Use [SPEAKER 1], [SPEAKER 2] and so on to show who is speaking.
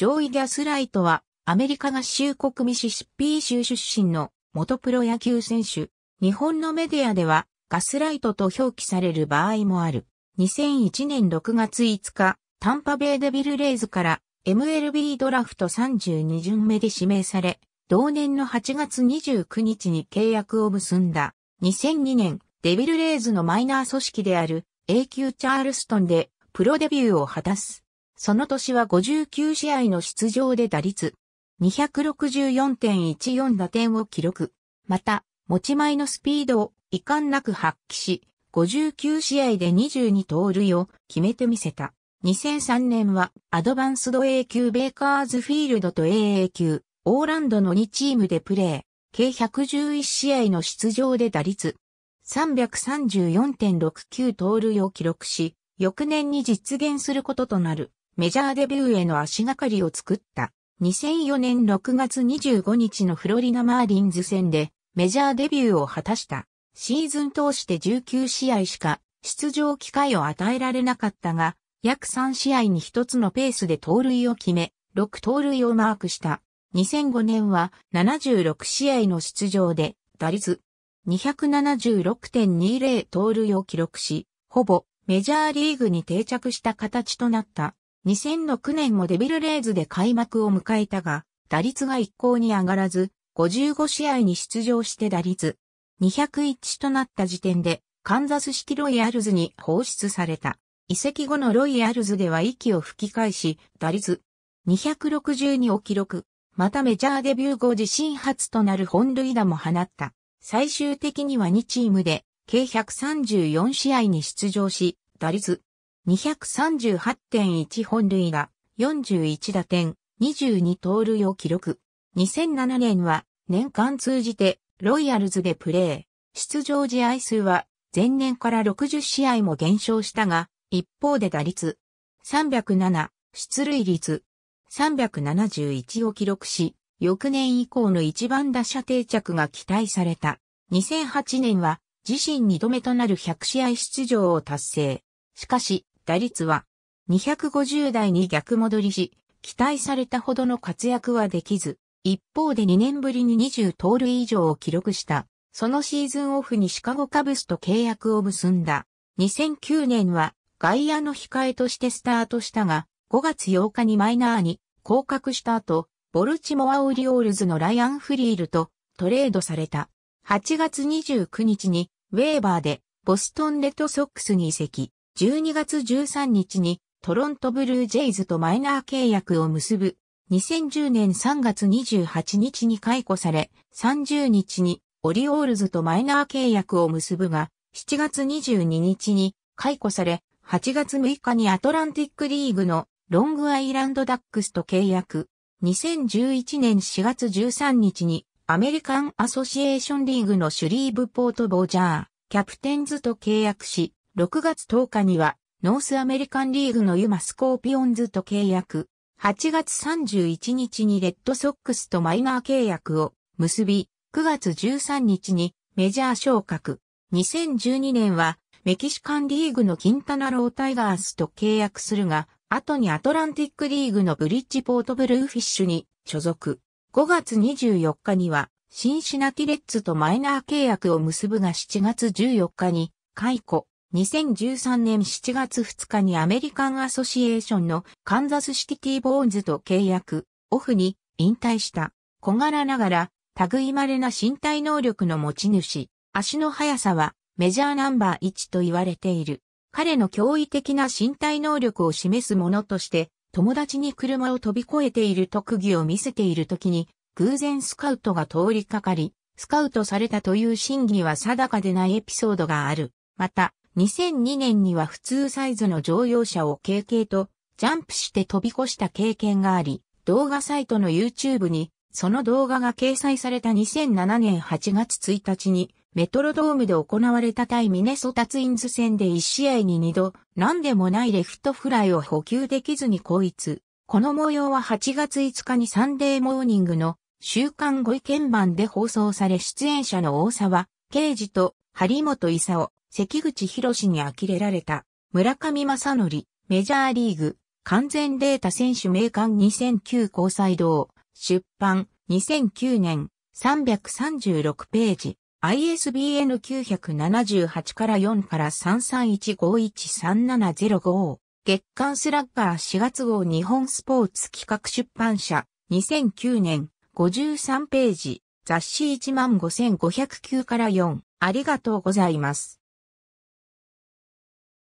[SPEAKER 1] ジョイ・ギャスライトは、アメリカ合衆国ミシシッピー州出身の元プロ野球選手。日本のメディアでは、ガスライトと表記される場合もある。2001年6月5日、タンパベイデビルレイズから MLB ドラフト32巡目で指名され、同年の8月29日に契約を結んだ。2002年、デビルレイズのマイナー組織である A 級チャールストンでプロデビューを果たす。その年は59試合の出場で打率264.14打点を記録。また、持ち前のスピードを遺憾なく発揮し、59試合で22盗塁を決めてみせた。2003年はアドバンスド A 級ベイカーズフィールドと AA 級オーランドの2チームでプレー。計111試合の出場で打率334.69盗塁を記録し、翌年に実現することとなる。メジャーデビューへの足がかりを作った。2004年6月25日のフロリダマーリンズ戦でメジャーデビューを果たした。シーズン通して19試合しか出場機会を与えられなかったが、約3試合に1つのペースで盗塁を決め、6盗塁をマークした。2005年は76試合の出場で打率276.20盗塁を記録し、ほぼメジャーリーグに定着した形となった。2006年もデビルレーズで開幕を迎えたが、打率が一向に上がらず、55試合に出場して打率201となった時点で、カンザス式ロイヤルズに放出された。移籍後のロイヤルズでは息を吹き返し、打率262を記録。またメジャーデビュー後自身初となる本塁打も放った。最終的には2チームで、計134試合に出場し、打率238.1本塁打、41打点、22盗塁を記録。2007年は年間通じてロイヤルズでプレー。出場試合数は前年から60試合も減少したが、一方で打率307、出塁率371を記録し、翌年以降の一番打者定着が期待された。2008年は自身2度目となる100試合出場を達成。しかし、打率は250台に逆戻りし、期待されたほどの活躍はできず、一方で2年ぶりに20盗塁以上を記録した、そのシーズンオフにシカゴカブスと契約を結んだ。2009年は外野の控えとしてスタートしたが、5月8日にマイナーに降格した後、ボルチモアオリオールズのライアン・フリールとトレードされた。8月29日にウェーバーでボストンレッドソックスに移籍。12月13日にトロントブルージェイズとマイナー契約を結ぶ。2010年3月28日に解雇され、30日にオリオールズとマイナー契約を結ぶが、7月22日に解雇され、8月6日にアトランティックリーグのロングアイランドダックスと契約。2011年4月13日にアメリカンアソシエーションリーグのシュリーブポートボージャー、キャプテンズと契約し、6月10日には、ノースアメリカンリーグのユマスコーピオンズと契約。8月31日にレッドソックスとマイナー契約を結び、9月13日にメジャー昇格。2012年はメキシカンリーグのキンタナロータイガースと契約するが、後にアトランティックリーグのブリッジポートブルーフィッシュに所属。5月24日にはシンシナティレッツとマイナー契約を結ぶが7月14日に解雇。2013年7月2日にアメリカンアソシエーションのカンザスシティティボーンズと契約、オフに引退した。小柄ながら、類まれな身体能力の持ち主。足の速さはメジャーナンバー1と言われている。彼の驚異的な身体能力を示すものとして、友達に車を飛び越えている特技を見せている時に、偶然スカウトが通りかかり、スカウトされたという真偽は定かでないエピソードがある。また、2002年には普通サイズの乗用車を軽々とジャンプして飛び越した経験があり、動画サイトの YouTube にその動画が掲載された2007年8月1日にメトロドームで行われた対ミネソタツインズ戦で1試合に2度何でもないレフトフライを補給できずにこいつ。この模様は8月5日にサンデーモーニングの週刊ご意見版で放送され出演者の大沢、刑事と張本勲、関口博に呆れられた、村上正則、メジャーリーグ、完全データ選手名鑑2009交際堂、出版、2009年、336ページ、ISBN 978から4から331513705、月刊スラッガー4月号日本スポーツ企画出版社、2009年、53ページ、雑誌15509から4、ありがとうございます。